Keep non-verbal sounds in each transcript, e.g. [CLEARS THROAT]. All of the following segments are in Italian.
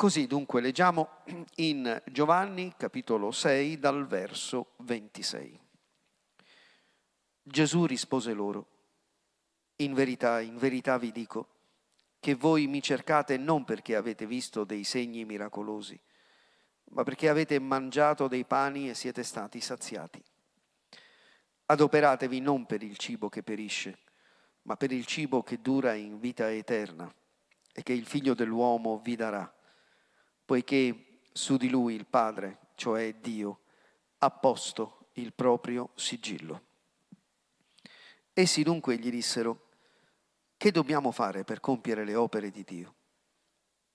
Così dunque leggiamo [CLEARS THROAT] in Giovanni capitolo 6 dal verso 26. Gesù rispose loro, in verità, in verità vi dico, che voi mi cercate non perché avete visto dei segni miracolosi, ma perché avete mangiato dei pani e siete stati saziati. Adoperatevi non per il cibo che perisce, ma per il cibo che dura in vita eterna e che il Figlio dell'uomo vi darà poiché su di lui il Padre, cioè Dio, ha posto il proprio sigillo. Essi dunque gli dissero, che dobbiamo fare per compiere le opere di Dio?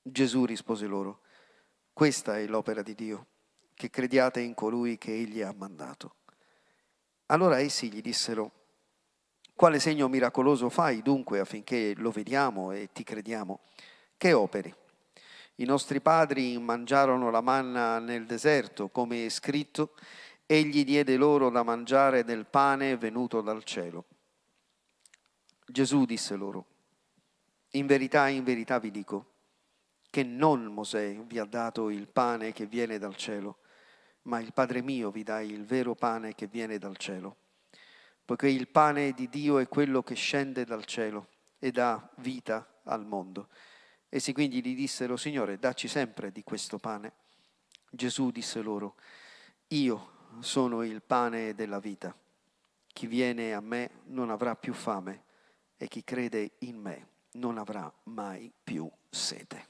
Gesù rispose loro, questa è l'opera di Dio, che crediate in colui che egli ha mandato. Allora essi gli dissero, quale segno miracoloso fai dunque affinché lo vediamo e ti crediamo? Che operi? I nostri padri mangiarono la manna nel deserto, come è scritto, egli diede loro da mangiare del pane venuto dal cielo. Gesù disse loro, in verità, in verità vi dico, che non Mosè vi ha dato il pane che viene dal cielo, ma il Padre mio vi dà il vero pane che viene dal cielo, poiché il pane di Dio è quello che scende dal cielo e dà vita al mondo. Essi quindi gli dissero, Signore, dacci sempre di questo pane. Gesù disse loro, io sono il pane della vita. Chi viene a me non avrà più fame e chi crede in me non avrà mai più sete.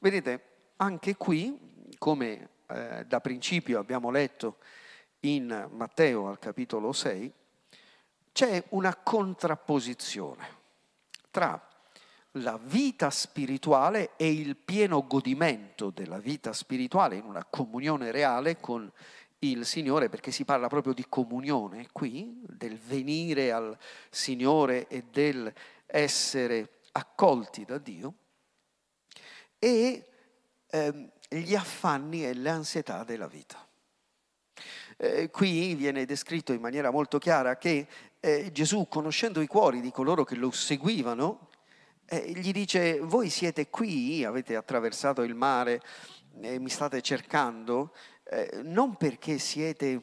Vedete, anche qui, come eh, da principio abbiamo letto in Matteo al capitolo 6, c'è una contrapposizione tra la vita spirituale e il pieno godimento della vita spirituale in una comunione reale con il Signore, perché si parla proprio di comunione qui, del venire al Signore e del essere accolti da Dio, e ehm, gli affanni e le ansietà della vita. Eh, qui viene descritto in maniera molto chiara che eh, Gesù, conoscendo i cuori di coloro che lo seguivano, eh, gli dice, voi siete qui, avete attraversato il mare e mi state cercando, eh, non perché siete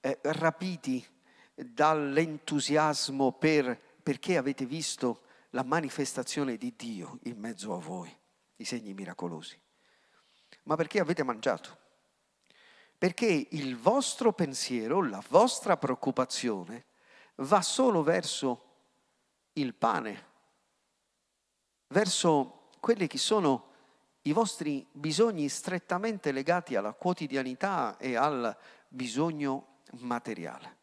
eh, rapiti dall'entusiasmo per, perché avete visto la manifestazione di Dio in mezzo a voi, i segni miracolosi, ma perché avete mangiato. Perché il vostro pensiero, la vostra preoccupazione va solo verso il pane verso quelli che sono i vostri bisogni strettamente legati alla quotidianità e al bisogno materiale.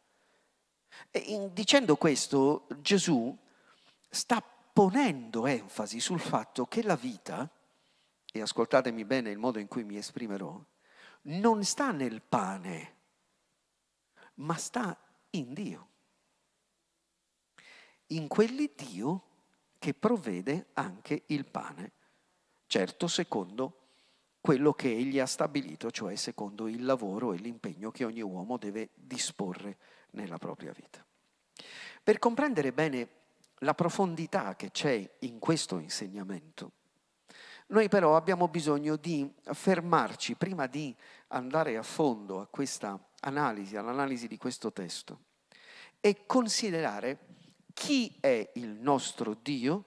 E dicendo questo, Gesù sta ponendo enfasi sul fatto che la vita, e ascoltatemi bene il modo in cui mi esprimerò, non sta nel pane, ma sta in Dio, in quell'Iddio che provvede anche il pane, certo secondo quello che egli ha stabilito, cioè secondo il lavoro e l'impegno che ogni uomo deve disporre nella propria vita. Per comprendere bene la profondità che c'è in questo insegnamento, noi però abbiamo bisogno di fermarci prima di andare a fondo a questa analisi, all'analisi di questo testo e considerare chi è il nostro Dio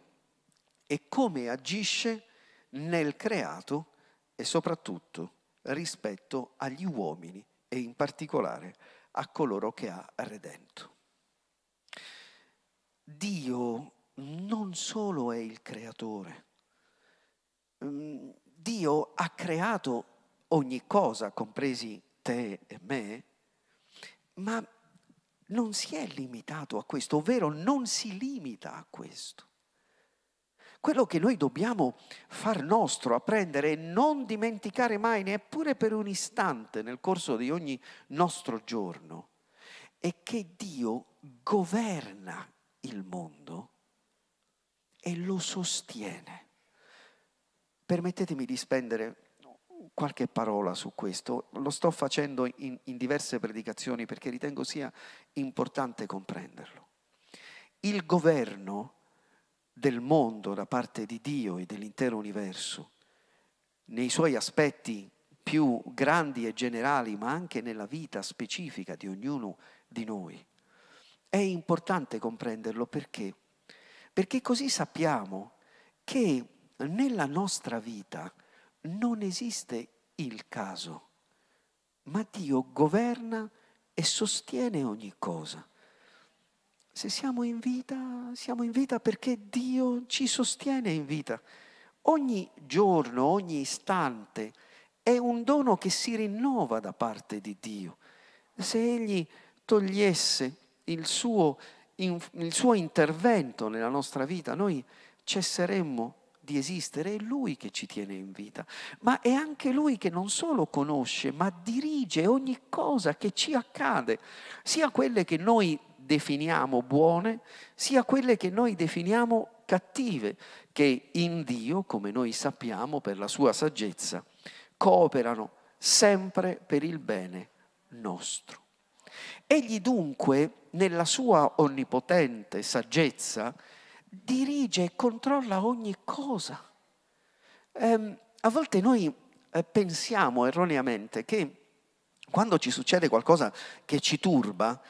e come agisce nel creato e soprattutto rispetto agli uomini e in particolare a coloro che ha redento. Dio non solo è il creatore, mm, Dio ha creato ogni cosa, compresi te e me, ma non si è limitato a questo, ovvero non si limita a questo. Quello che noi dobbiamo far nostro, apprendere e non dimenticare mai neppure per un istante nel corso di ogni nostro giorno, è che Dio governa il mondo e lo sostiene. Permettetemi di spendere qualche parola su questo. Lo sto facendo in, in diverse predicazioni perché ritengo sia importante comprenderlo. Il governo del mondo da parte di Dio e dell'intero universo, nei suoi aspetti più grandi e generali, ma anche nella vita specifica di ognuno di noi. È importante comprenderlo perché? Perché così sappiamo che nella nostra vita non esiste il caso, ma Dio governa e sostiene ogni cosa. Se siamo in vita, siamo in vita perché Dio ci sostiene in vita. Ogni giorno, ogni istante è un dono che si rinnova da parte di Dio. Se Egli togliesse il suo, il suo intervento nella nostra vita, noi cesseremmo di esistere, è Lui che ci tiene in vita, ma è anche Lui che non solo conosce, ma dirige ogni cosa che ci accade, sia quelle che noi definiamo buone, sia quelle che noi definiamo cattive, che in Dio, come noi sappiamo per la sua saggezza, cooperano sempre per il bene nostro. Egli dunque, nella sua onnipotente saggezza, dirige e controlla ogni cosa. Eh, a volte noi eh, pensiamo erroneamente che quando ci succede qualcosa che ci turba,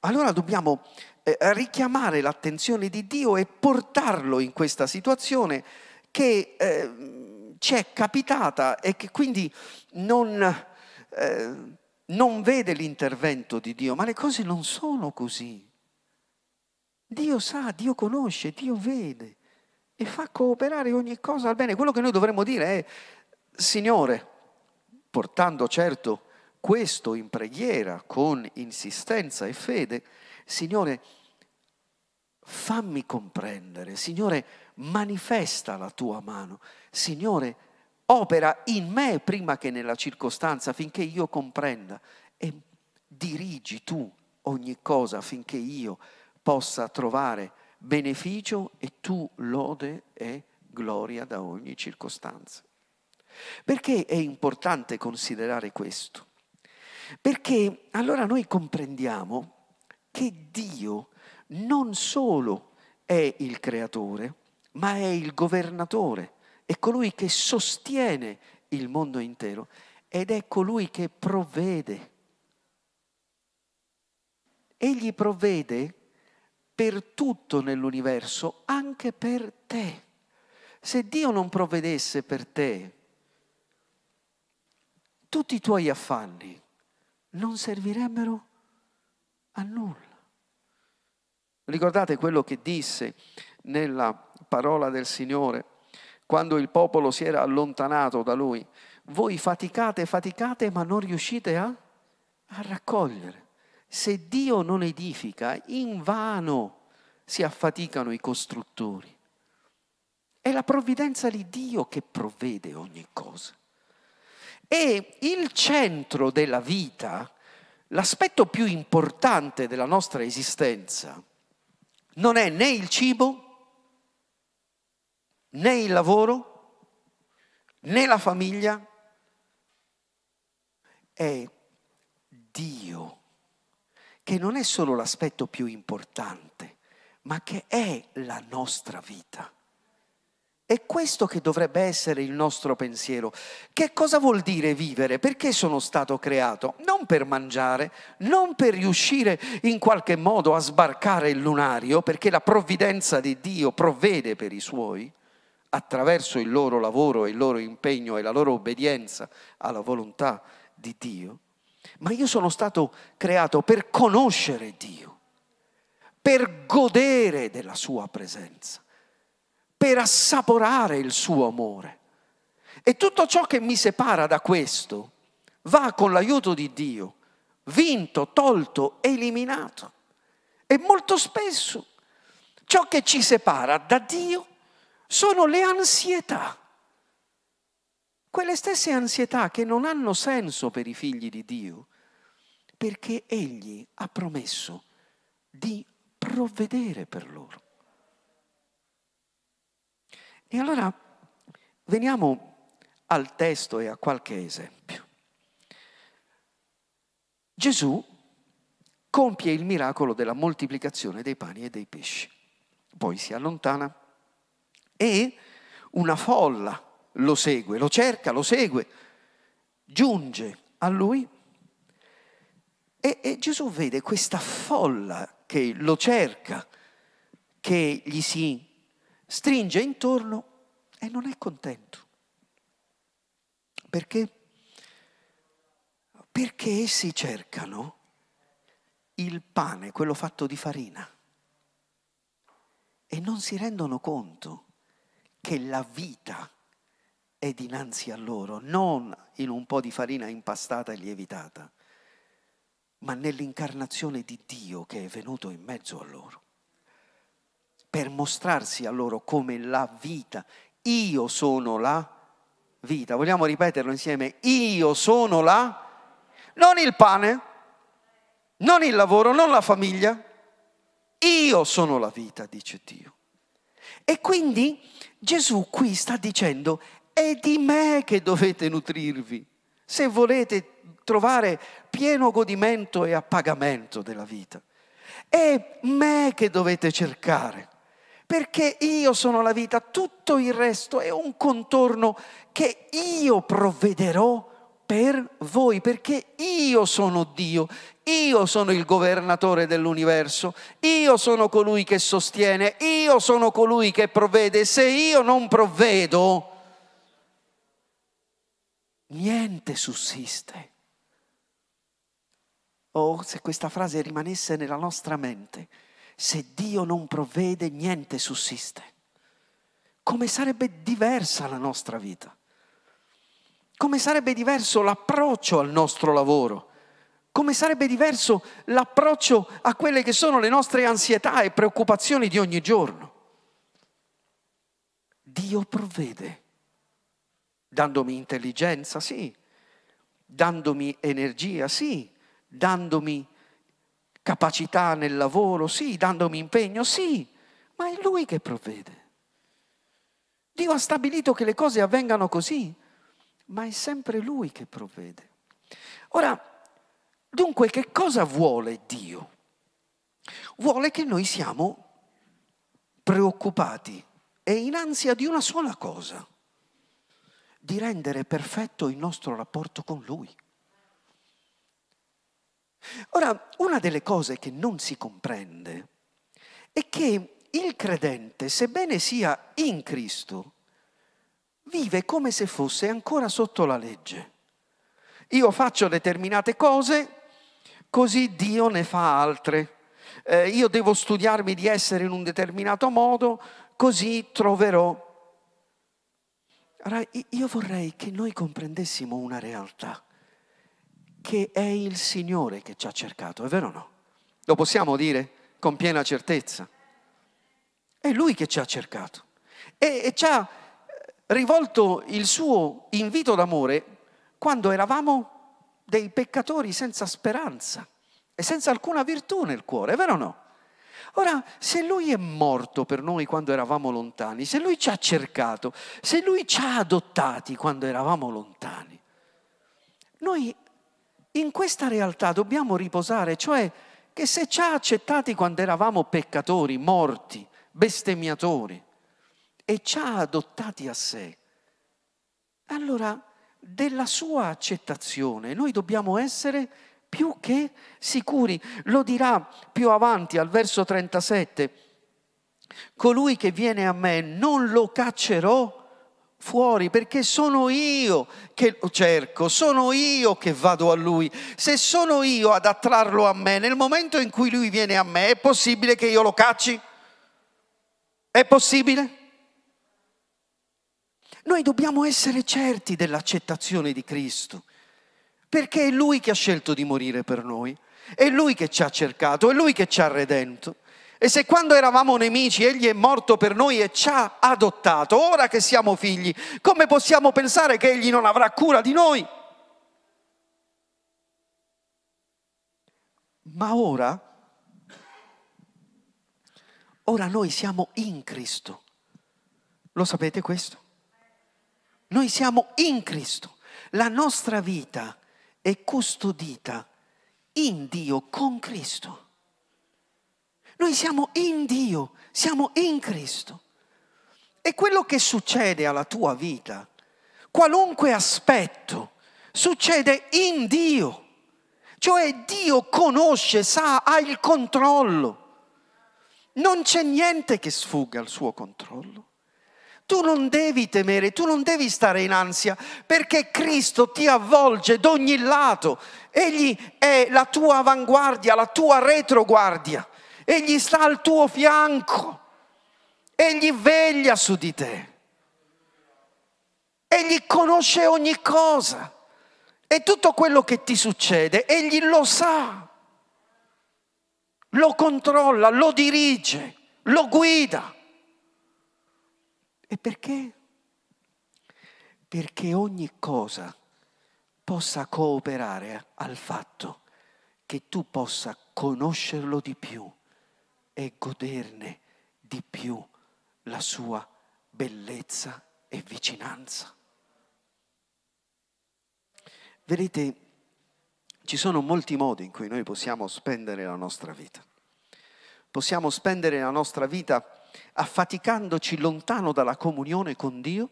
allora dobbiamo eh, richiamare l'attenzione di Dio e portarlo in questa situazione che ehm, ci è capitata e che quindi non eh, non vede l'intervento di Dio, ma le cose non sono così. Dio sa, Dio conosce, Dio vede e fa cooperare ogni cosa al bene. Quello che noi dovremmo dire è, Signore, portando certo questo in preghiera con insistenza e fede, Signore, fammi comprendere, Signore, manifesta la tua mano, Signore, opera in me prima che nella circostanza affinché io comprenda e dirigi tu ogni cosa affinché io comprenda possa trovare beneficio e tu lode e gloria da ogni circostanza. Perché è importante considerare questo? Perché allora noi comprendiamo che Dio non solo è il creatore, ma è il governatore, è colui che sostiene il mondo intero ed è colui che provvede. Egli provvede per tutto nell'universo, anche per te. Se Dio non provvedesse per te, tutti i tuoi affanni non servirebbero a nulla. Ricordate quello che disse nella parola del Signore quando il popolo si era allontanato da lui. Voi faticate, faticate, ma non riuscite a, a raccogliere. Se Dio non edifica, in vano si affaticano i costruttori. È la provvidenza di Dio che provvede ogni cosa. E il centro della vita, l'aspetto più importante della nostra esistenza, non è né il cibo, né il lavoro, né la famiglia, è Dio che non è solo l'aspetto più importante, ma che è la nostra vita. È questo che dovrebbe essere il nostro pensiero. Che cosa vuol dire vivere? Perché sono stato creato? Non per mangiare, non per riuscire in qualche modo a sbarcare il lunario, perché la provvidenza di Dio provvede per i suoi, attraverso il loro lavoro, il loro impegno e la loro obbedienza alla volontà di Dio, ma io sono stato creato per conoscere Dio, per godere della sua presenza, per assaporare il suo amore. E tutto ciò che mi separa da questo va con l'aiuto di Dio, vinto, tolto, eliminato. E molto spesso ciò che ci separa da Dio sono le ansietà quelle stesse ansietà che non hanno senso per i figli di Dio, perché Egli ha promesso di provvedere per loro. E allora veniamo al testo e a qualche esempio. Gesù compie il miracolo della moltiplicazione dei pani e dei pesci, poi si allontana e una folla lo segue, lo cerca, lo segue, giunge a lui e, e Gesù vede questa folla che lo cerca, che gli si stringe intorno e non è contento. Perché? Perché essi cercano il pane, quello fatto di farina, e non si rendono conto che la vita è dinanzi a loro, non in un po' di farina impastata e lievitata, ma nell'incarnazione di Dio che è venuto in mezzo a loro, per mostrarsi a loro come la vita. Io sono la vita. Vogliamo ripeterlo insieme? Io sono la... Non il pane, non il lavoro, non la famiglia. Io sono la vita, dice Dio. E quindi Gesù qui sta dicendo, è di me che dovete nutrirvi se volete trovare pieno godimento e appagamento della vita. È me che dovete cercare, perché io sono la vita, tutto il resto è un contorno che io provvederò per voi, perché io sono Dio, io sono il governatore dell'universo, io sono colui che sostiene, io sono colui che provvede. Se io non provvedo, niente sussiste. Oh, se questa frase rimanesse nella nostra mente, se Dio non provvede, niente sussiste. Come sarebbe diversa la nostra vita? Come sarebbe diverso l'approccio al nostro lavoro? Come sarebbe diverso l'approccio a quelle che sono le nostre ansietà e preoccupazioni di ogni giorno? Dio provvede dandomi intelligenza, sì, dandomi energia, sì, dandomi capacità nel lavoro, sì, dandomi impegno, sì, ma è Lui che provvede. Dio ha stabilito che le cose avvengano così, ma è sempre Lui che provvede. Ora, dunque, che cosa vuole Dio? Vuole che noi siamo preoccupati e in ansia di una sola cosa, di rendere perfetto il nostro rapporto con Lui. Ora, una delle cose che non si comprende è che il credente, sebbene sia in Cristo, vive come se fosse ancora sotto la legge. Io faccio determinate cose, così Dio ne fa altre. Eh, io devo studiarmi di essere in un determinato modo, così troverò allora, io vorrei che noi comprendessimo una realtà, che è il Signore che ci ha cercato, è vero o no? Lo possiamo dire con piena certezza. È Lui che ci ha cercato e, e ci ha eh, rivolto il suo invito d'amore quando eravamo dei peccatori senza speranza e senza alcuna virtù nel cuore, è vero o no? Ora, se Lui è morto per noi quando eravamo lontani, se Lui ci ha cercato, se Lui ci ha adottati quando eravamo lontani, noi in questa realtà dobbiamo riposare, cioè che se ci ha accettati quando eravamo peccatori, morti, bestemmiatori, e ci ha adottati a sé, allora della sua accettazione noi dobbiamo essere più che sicuri. Lo dirà più avanti al verso 37. Colui che viene a me non lo caccerò fuori perché sono io che lo cerco, sono io che vado a lui. Se sono io ad attrarlo a me, nel momento in cui lui viene a me, è possibile che io lo cacci? È possibile? Noi dobbiamo essere certi dell'accettazione di Cristo perché è Lui che ha scelto di morire per noi, è Lui che ci ha cercato, è Lui che ci ha redento. E se quando eravamo nemici Egli è morto per noi e ci ha adottato, ora che siamo figli, come possiamo pensare che Egli non avrà cura di noi? Ma ora, ora noi siamo in Cristo. Lo sapete questo? Noi siamo in Cristo. La nostra vita è custodita in Dio, con Cristo. Noi siamo in Dio, siamo in Cristo. E quello che succede alla tua vita, qualunque aspetto, succede in Dio. Cioè Dio conosce, sa, ha il controllo. Non c'è niente che sfugga al suo controllo. Tu non devi temere, tu non devi stare in ansia, perché Cristo ti avvolge da ogni lato. Egli è la tua avanguardia, la tua retroguardia. Egli sta al tuo fianco. Egli veglia su di te. Egli conosce ogni cosa. E tutto quello che ti succede, egli lo sa. Lo controlla, lo dirige, lo guida. E perché? Perché ogni cosa possa cooperare al fatto che tu possa conoscerlo di più e goderne di più la sua bellezza e vicinanza. Vedete, ci sono molti modi in cui noi possiamo spendere la nostra vita. Possiamo spendere la nostra vita affaticandoci lontano dalla comunione con Dio,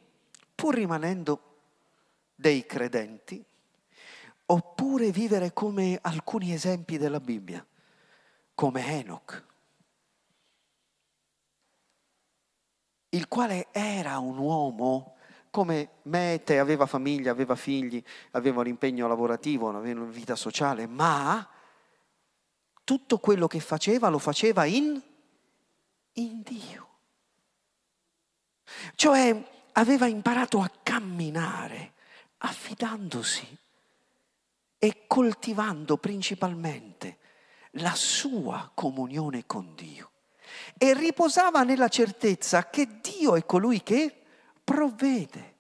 pur rimanendo dei credenti, oppure vivere come alcuni esempi della Bibbia, come Enoch, il quale era un uomo come Mete, aveva famiglia, aveva figli, aveva un impegno lavorativo, aveva una vita sociale, ma tutto quello che faceva lo faceva in in Dio. Cioè aveva imparato a camminare affidandosi e coltivando principalmente la sua comunione con Dio. E riposava nella certezza che Dio è colui che provvede.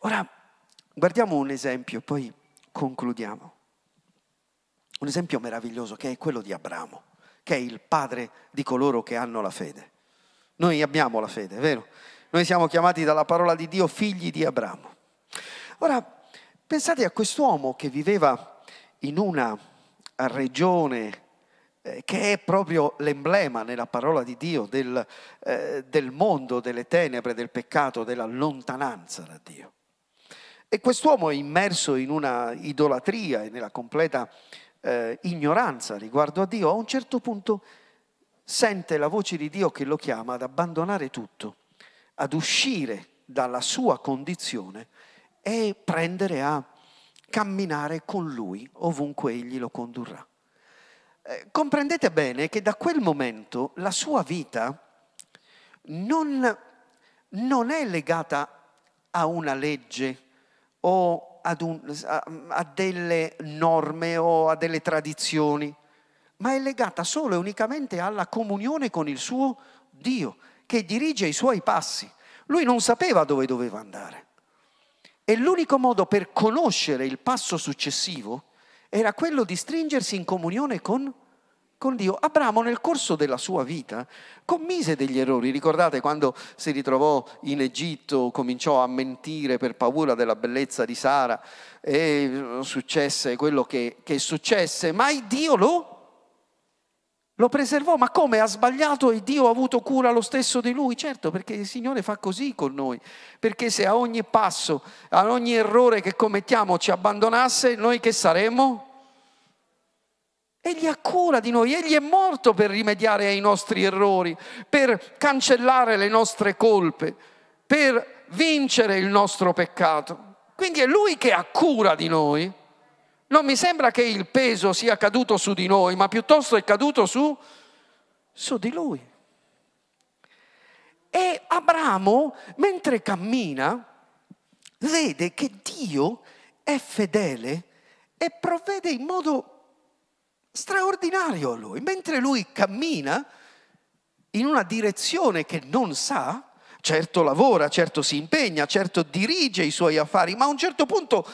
Ora, guardiamo un esempio, poi concludiamo. Un esempio meraviglioso che è quello di Abramo che è il padre di coloro che hanno la fede. Noi abbiamo la fede, vero? Noi siamo chiamati dalla parola di Dio figli di Abramo. Ora, pensate a quest'uomo che viveva in una regione eh, che è proprio l'emblema nella parola di Dio del, eh, del, mondo, delle tenebre, del peccato, della lontananza da Dio. E quest'uomo è immerso in una idolatria e nella completa eh, ignoranza riguardo a Dio, a un certo punto sente la voce di Dio che lo chiama ad abbandonare tutto, ad uscire dalla sua condizione e prendere a camminare con lui ovunque egli lo condurrà. Eh, comprendete bene che da quel momento la sua vita non, non è legata a una legge o un, a, a delle norme o a delle tradizioni, ma è legata solo e unicamente alla comunione con il suo Dio che dirige i suoi passi. Lui non sapeva dove doveva andare. E l'unico modo per conoscere il passo successivo era quello di stringersi in comunione con Dio con Dio. Abramo nel corso della sua vita commise degli errori. Ricordate quando si ritrovò in Egitto, cominciò a mentire per paura della bellezza di Sara e successe quello che, che successe, ma Dio lo, lo preservò. Ma come ha sbagliato e Dio ha avuto cura lo stesso di lui? Certo, perché il Signore fa così con noi, perché se a ogni passo, a ogni errore che commettiamo ci abbandonasse, noi che saremmo? Egli ha cura di noi, Egli è morto per rimediare ai nostri errori, per cancellare le nostre colpe, per vincere il nostro peccato. Quindi è Lui che ha cura di noi. Non mi sembra che il peso sia caduto su di noi, ma piuttosto è caduto su, su di Lui. E Abramo, mentre cammina, vede che Dio è fedele e provvede in modo straordinario a lui. Mentre lui cammina in una direzione che non sa, certo lavora, certo si impegna, certo dirige i suoi affari, ma a un certo punto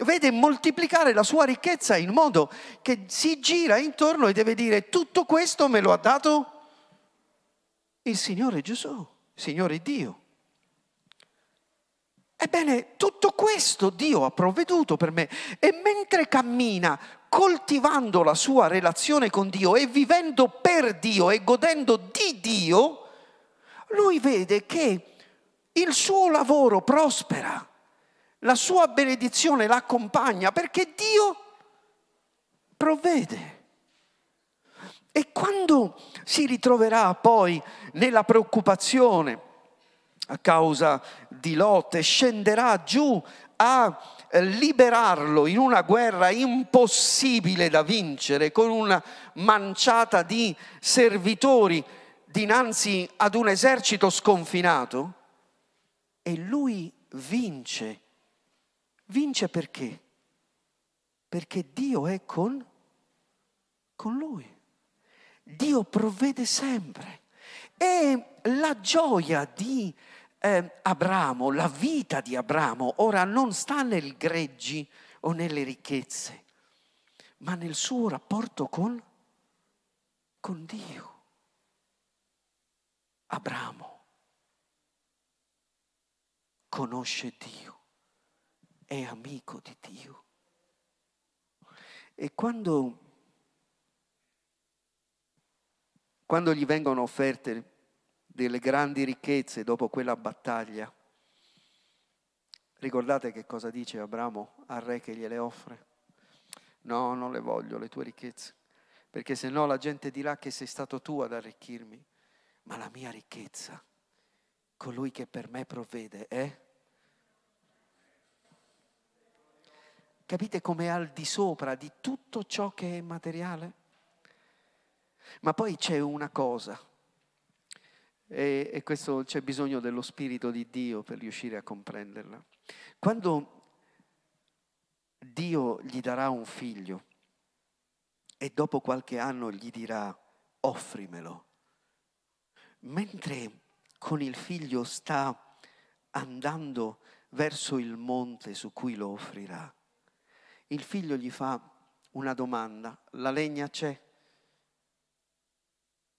vede moltiplicare la sua ricchezza in modo che si gira intorno e deve dire tutto questo me lo ha dato il Signore Gesù, il Signore Dio. Ebbene, tutto questo Dio ha provveduto per me e mentre cammina coltivando la sua relazione con Dio e vivendo per Dio e godendo di Dio, lui vede che il suo lavoro prospera, la sua benedizione l'accompagna perché Dio provvede. E quando si ritroverà poi nella preoccupazione, a causa di Lotte, scenderà giù a eh, liberarlo in una guerra impossibile da vincere con una manciata di servitori dinanzi ad un esercito sconfinato e lui vince. Vince perché? Perché Dio è con, con lui. Dio provvede sempre. E la gioia di eh, Abramo, la vita di Abramo, ora non sta nel greggi o nelle ricchezze, ma nel suo rapporto con, con Dio. Abramo conosce Dio, è amico di Dio. E quando, quando gli vengono offerte delle grandi ricchezze dopo quella battaglia. Ricordate che cosa dice Abramo al re che gliele offre? No, non le voglio le tue ricchezze, perché se no la gente dirà che sei stato tu ad arricchirmi, ma la mia ricchezza, colui che per me provvede, è... Eh? Capite come è al di sopra di tutto ciò che è materiale? Ma poi c'è una cosa e, e questo c'è bisogno dello Spirito di Dio per riuscire a comprenderla. Quando Dio gli darà un figlio e dopo qualche anno gli dirà offrimelo, mentre con il figlio sta andando verso il monte su cui lo offrirà, il figlio gli fa una domanda, la legna c'è,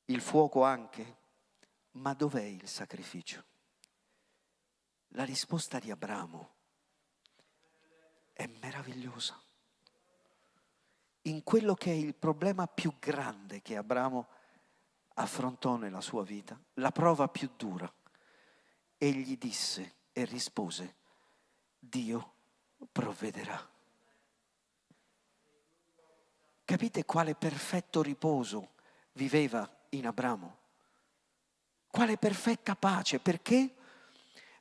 il fuoco anche, ma dov'è il sacrificio? La risposta di Abramo è meravigliosa. In quello che è il problema più grande che Abramo affrontò nella sua vita, la prova più dura, egli disse e rispose, Dio provvederà. Capite quale perfetto riposo viveva in Abramo? Quale perfetta pace? Perché?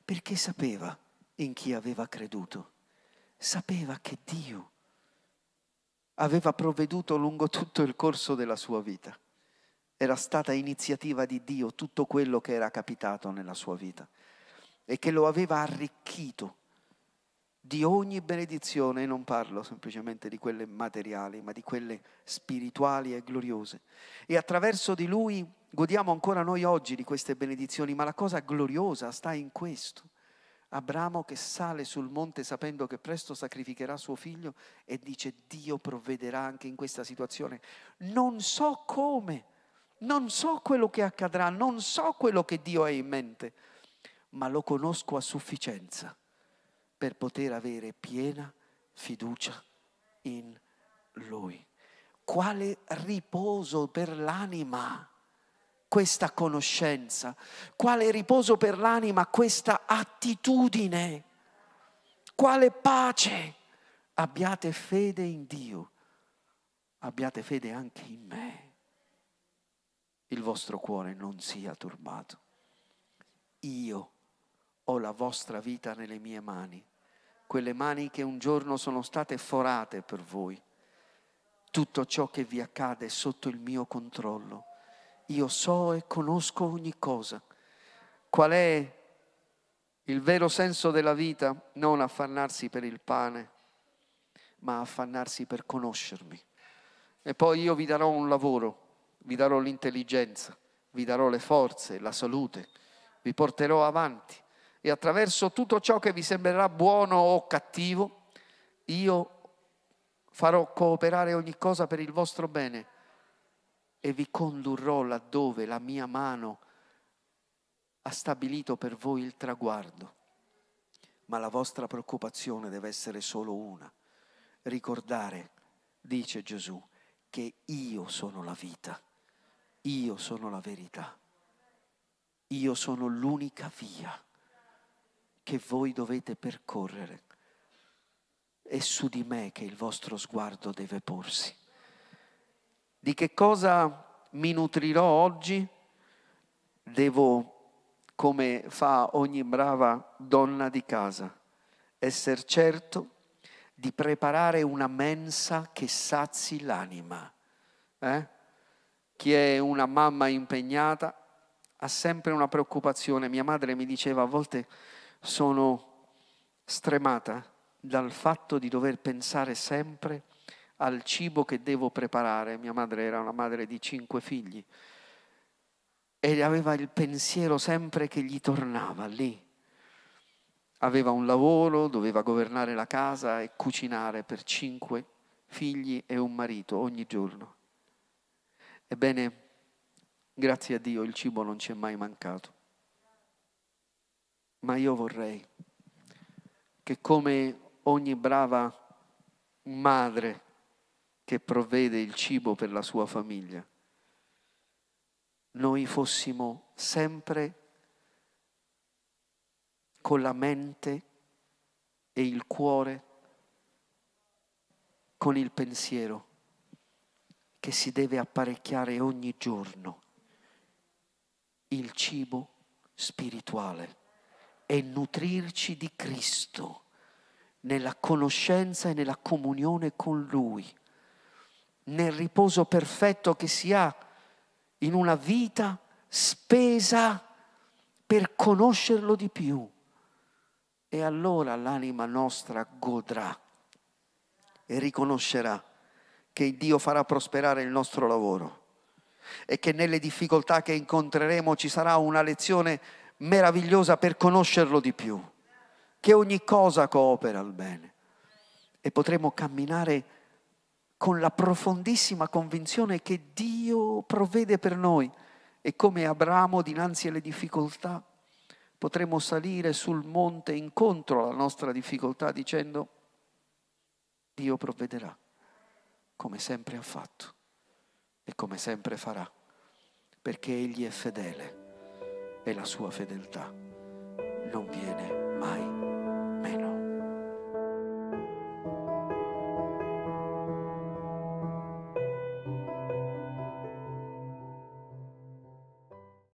Perché sapeva in chi aveva creduto. Sapeva che Dio aveva provveduto lungo tutto il corso della sua vita. Era stata iniziativa di Dio tutto quello che era capitato nella sua vita e che lo aveva arricchito di ogni benedizione, e non parlo semplicemente di quelle materiali, ma di quelle spirituali e gloriose. E attraverso di lui godiamo ancora noi oggi di queste benedizioni, ma la cosa gloriosa sta in questo. Abramo che sale sul monte sapendo che presto sacrificherà suo figlio e dice Dio provvederà anche in questa situazione. Non so come, non so quello che accadrà, non so quello che Dio ha in mente, ma lo conosco a sufficienza per poter avere piena fiducia in Lui. Quale riposo per l'anima questa conoscenza, quale riposo per l'anima questa attitudine, quale pace. Abbiate fede in Dio, abbiate fede anche in me. Il vostro cuore non sia turbato. Io ho la vostra vita nelle mie mani, quelle mani che un giorno sono state forate per voi. Tutto ciò che vi accade è sotto il mio controllo. Io so e conosco ogni cosa. Qual è il vero senso della vita? Non affannarsi per il pane, ma affannarsi per conoscermi. E poi io vi darò un lavoro, vi darò l'intelligenza, vi darò le forze, la salute, vi porterò avanti e attraverso tutto ciò che vi sembrerà buono o cattivo, io farò cooperare ogni cosa per il vostro bene e vi condurrò laddove la mia mano ha stabilito per voi il traguardo. Ma la vostra preoccupazione deve essere solo una, ricordare, dice Gesù, che io sono la vita, io sono la verità, io sono l'unica via che voi dovete percorrere. È su di me che il vostro sguardo deve porsi. Di che cosa mi nutrirò oggi? Devo, come fa ogni brava donna di casa, essere certo di preparare una mensa che sazi l'anima. Eh? Chi è una mamma impegnata ha sempre una preoccupazione. Mia madre mi diceva a volte sono stremata dal fatto di dover pensare sempre al cibo che devo preparare. Mia madre era una madre di cinque figli e aveva il pensiero sempre che gli tornava lì. Aveva un lavoro, doveva governare la casa e cucinare per cinque figli e un marito ogni giorno. Ebbene, grazie a Dio il cibo non ci è mai mancato ma io vorrei che come ogni brava madre che provvede il cibo per la sua famiglia, noi fossimo sempre con la mente e il cuore, con il pensiero che si deve apparecchiare ogni giorno il cibo spirituale è nutrirci di Cristo nella conoscenza e nella comunione con Lui, nel riposo perfetto che si ha in una vita spesa per conoscerlo di più. E allora l'anima nostra godrà e riconoscerà che Dio farà prosperare il nostro lavoro e che nelle difficoltà che incontreremo ci sarà una lezione meravigliosa per conoscerlo di più, che ogni cosa coopera al bene e potremo camminare con la profondissima convinzione che Dio provvede per noi e come Abramo dinanzi alle difficoltà potremo salire sul monte incontro alla nostra difficoltà dicendo Dio provvederà come sempre ha fatto e come sempre farà perché Egli è fedele e la sua fedeltà non viene mai